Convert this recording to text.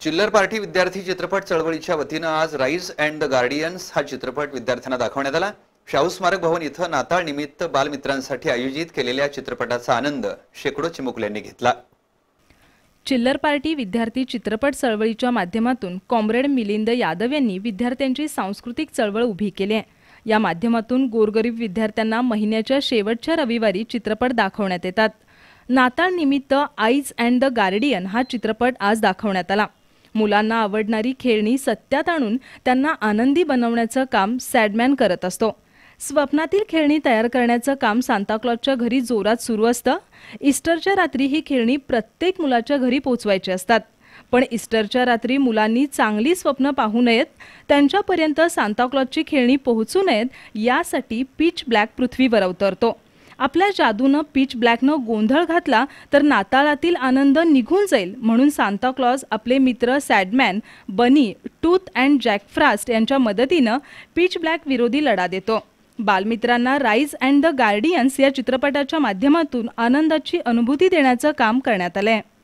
चिल्लर पार्टी विद्यार्थी चित्रपट चळवळीच्या वतीनं आज राईज अँड द गार्डियन्स हा चित्रपट विद्यार्थ्यांना दाखवण्यात आला शाहू स्मारक भवन इथं नाताळ निमित्त बालमित्रांसाठी आयोजित केलेल्या चित्रपटाचा आनंद शेकडो चिमुकल्यांनी घेतला चिल्लर पार्टी विद्यार्थी चित्रपट चळवळीच्या माध्यमातून कॉम्रेड मिलिंद यादव यांनी विद्यार्थ्यांची सांस्कृतिक चळवळ उभी केली आहे या माध्यमातून गोरगरीब विद्यार्थ्यांना महिन्याच्या शेवटच्या रविवारी चित्रपट दाखवण्यात येतात नाताळ निमित्त आईज अँड द गार्डियन हा चित्रपट आज दाखवण्यात आला मुलांना आवडणारी खेळणी सत्यात आणून त्यांना आनंदी बनवण्याचं काम सॅडमॅन करत असतो स्वप्नातील खेळणी तयार करण्याचं काम सांताक्लॉजच्या घरी जोरात सुरू असतं इस्टरच्या रात्री ही खेळणी प्रत्येक मुलाच्या घरी पोचवायची असतात पण इस्टरच्या रात्री मुलांनी चांगली स्वप्न पाहू नयेत त्यांच्यापर्यंत सांताक्लॉजची खेळणी पोहोचू नयेत यासाठी पीच ब्लॅक पृथ्वीवर अवतरतो आपल्या जादूनं पीच ब्लॅकनं गोंधळ घातला तर नाताळातील आनंद निघून जाईल म्हणून सांता क्लॉज आपले मित्र सॅडमॅन बनी टूथ अँड जॅक फ्रास्ट यांच्या मदतीनं पीच ब्लॅक विरोधी लढा देतो बालमित्रांना राईज अँड द गार्डियन्स या चित्रपटाच्या माध्यमातून आनंदाची अनुभूती देण्याचं काम करण्यात आलं आहे